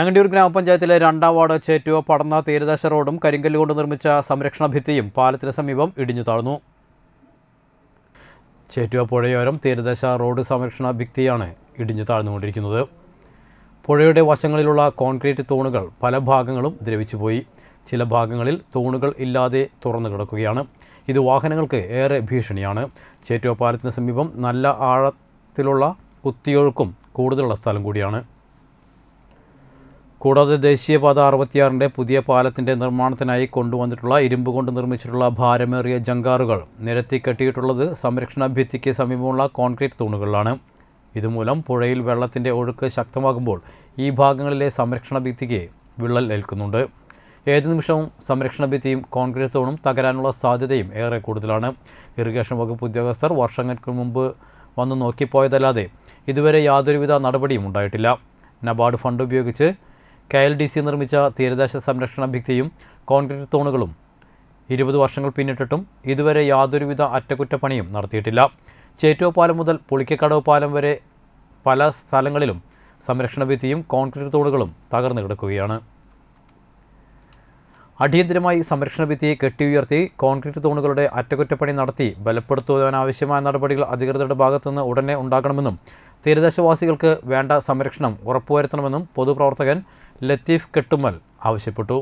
ആങ്ങണ്ടിയൂർ ഗ്രാമപഞ്ചായത്തിലെ രണ്ടാം വാർഡ് ചേറ്റുവ പടന്ന തീരദേശ റോഡും കരിങ്കല്ലുകൊണ്ട് നിർമ്മിച്ച സംരക്ഷണ ഭിത്തിയും പാലത്തിന് സമീപം ഇടിഞ്ഞു താഴ്ന്നു ചേറ്റുവ പുഴയോരം തീരദേശ റോഡ് സംരക്ഷണ ഭിത്തിയാണ് ഇടിഞ്ഞു താഴ്ന്നുകൊണ്ടിരിക്കുന്നത് പുഴയുടെ വശങ്ങളിലുള്ള കോൺക്രീറ്റ് തൂണുകൾ പല ഭാഗങ്ങളും പോയി ചില ഭാഗങ്ങളിൽ തൂണുകൾ ഇല്ലാതെ തുറന്നു കിടക്കുകയാണ് ഇത് വാഹനങ്ങൾക്ക് ഏറെ ഭീഷണിയാണ് ചേറ്റുവ പാലത്തിന് സമീപം നല്ല ആഴത്തിലുള്ള കുത്തിയൊഴുക്കും കൂടുതലുള്ള സ്ഥലം കൂടിയാണ് കൂടാതെ ദേശീയപാത അറുപത്തിയാറിൻ്റെ പുതിയ പാലത്തിൻ്റെ നിർമ്മാണത്തിനായി കൊണ്ടുവന്നിട്ടുള്ള ഇരുമ്പ് കൊണ്ട് നിർമ്മിച്ചിട്ടുള്ള ഭാരമേറിയ ജങ്കാറുകൾ നിരത്തി കെട്ടിയിട്ടുള്ളത് സംരക്ഷണ ഭിത്തിക്ക് സമീപമുള്ള കോൺക്രീറ്റ് തൂണുകളിലാണ് ഇതുമൂലം പുഴയിൽ വെള്ളത്തിൻ്റെ ഒഴുക്ക് ശക്തമാകുമ്പോൾ ഈ ഭാഗങ്ങളിലെ സംരക്ഷണ ഭിത്തിക്ക് വിള്ളൽ ഏൽക്കുന്നുണ്ട് ഏത് നിമിഷവും സംരക്ഷണ ഭിത്തിയും കോൺക്രീറ്റ് തൂണും തകരാനുള്ള സാധ്യതയും ഏറെ കൂടുതലാണ് ഇറിഗേഷൻ വകുപ്പ് ഉദ്യോഗസ്ഥർ വർഷങ്ങൾക്ക് മുമ്പ് വന്നു നോക്കിപ്പോയതല്ലാതെ ഇതുവരെ യാതൊരുവിധ നടപടിയും ഉണ്ടായിട്ടില്ല നബാർഡ് ഫണ്ട് ഉപയോഗിച്ച് കെ എൽ ഡി സി നിർമ്മിച്ച തീരദേശ സംരക്ഷണ ഭിത്തിയും കോൺക്രീറ്റ് തൂണുകളും ഇരുപത് വർഷങ്ങൾ പിന്നിട്ടിട്ടും ഇതുവരെ യാതൊരുവിധ അറ്റകുറ്റപ്പണിയും നടത്തിയിട്ടില്ല ചേറ്റോ പാലം മുതൽ പുളിക്കക്കടവ് പാലം വരെ പല സ്ഥലങ്ങളിലും സംരക്ഷണ ഭിത്തിയും കോൺക്രീറ്റ് തൂണുകളും തകർന്നു കിടക്കുകയാണ് അടിയന്തിരമായി സംരക്ഷണ ഭിത്തിയെ കെട്ടി ഉയർത്തി കോൺക്രീറ്റ് തൂണുകളുടെ അറ്റകുറ്റപ്പണി നടത്തി ബലപ്പെടുത്തുവാനാവശ്യമായ നടപടികൾ അധികൃതരുടെ ഭാഗത്തുനിന്ന് ഉടനെ ഉണ്ടാകണമെന്നും തീരദേശവാസികൾക്ക് വേണ്ട സംരക്ഷണം ഉറപ്പുവരുത്തണമെന്നും പൊതുപ്രവർത്തകൻ ലത്തീഫ് കെട്ടുമൽ ആവശ്യപ്പെട്ടു